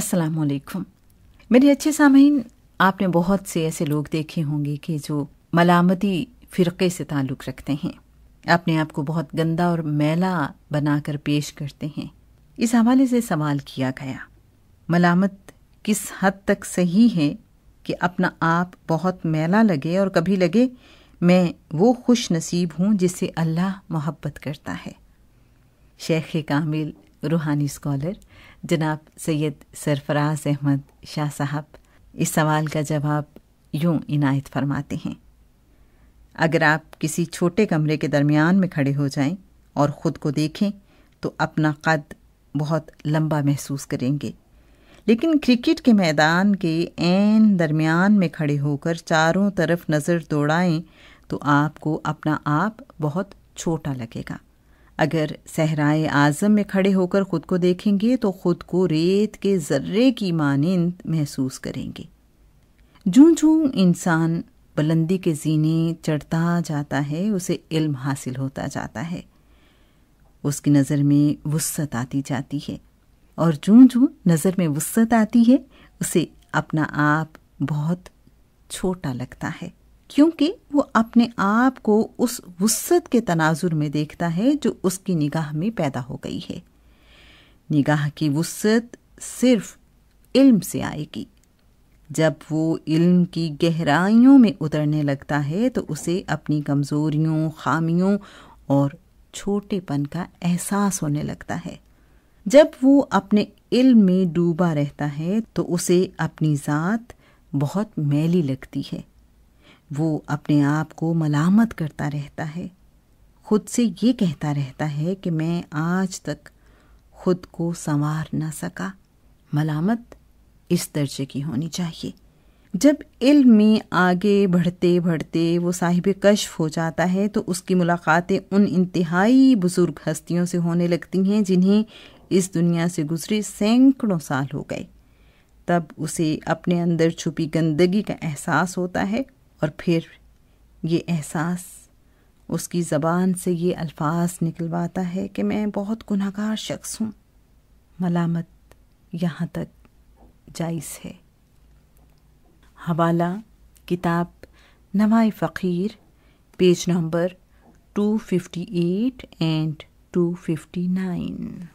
अस्सलाम वालेकुम मेरे अच्छे सामीन आपने बहुत से ऐसे लोग देखे होंगे कि जो मलामती फ़िरके से ताल्लुक़ रखते हैं अपने आप को बहुत गंदा और मैला बनाकर पेश करते हैं इस हवाले से सवाल किया गया मलामत किस हद तक सही है कि अपना आप बहुत मैला लगे और कभी लगे मैं वो खुश नसीब हूँ जिससे अल्लाह मोहब्बत करता है शेख कामिल रूहानी स्कॉलर जनाब सैयद सरफराज अहमद शाह साहब इस सवाल का जवाब यूं इनायत फरमाते हैं अगर आप किसी छोटे कमरे के दरमियान में खड़े हो जाएं और ख़ुद को देखें तो अपना कद बहुत लंबा महसूस करेंगे लेकिन क्रिकेट के मैदान के एन दरमियान में खड़े होकर चारों तरफ नज़र दौड़ाएं तो आपको अपना आप बहुत छोटा लगेगा अगर सहराए आज़म में खड़े होकर ख़ुद को देखेंगे तो ख़ुद को रेत के ज़र्रे की मानंद महसूस करेंगे जू जूं इंसान बुलंदी के जीने चढ़ता जाता है उसे इल्म हासिल होता जाता है उसकी नज़र में वसत आती जाती है और जू जू नज़र में वसत आती है उसे अपना आप बहुत छोटा लगता है क्योंकि वो अपने आप को उस वसत के तनाजुर में देखता है जो उसकी निगाह में पैदा हो गई है निगाह की वसत सिर्फ इल्म से आएगी जब वो इल्म की गहराइयों में उतरने लगता है तो उसे अपनी कमज़ोरियों खामियों और छोटेपन का एहसास होने लगता है जब वो अपने इल्म में डूबा रहता है तो उसे अपनी ज़ात बहुत मैली लगती है वो अपने आप को मलामत करता रहता है खुद से ये कहता रहता है कि मैं आज तक खुद को संवार ना सका मलामत इस दर्जे की होनी चाहिए जब इल्म में आगे बढ़ते बढ़ते वो साहिब कशफ हो जाता है तो उसकी मुलाकातें उन इंतहाई बुज़ुर्ग हस्तियों से होने लगती हैं जिन्हें इस दुनिया से गुजरे सैकड़ों साल हो गए तब उसे अपने अंदर छुपी गंदगी का एहसास होता है और फिर ये एहसास उसकी ज़बान से ये अल्फाज निकलवाता है कि मैं बहुत गुनाहगार शख्स हूँ मलामत यहाँ तक जायज़ है हवाला किताब नवाए फ़कीर पेज नंबर 258 एंड 259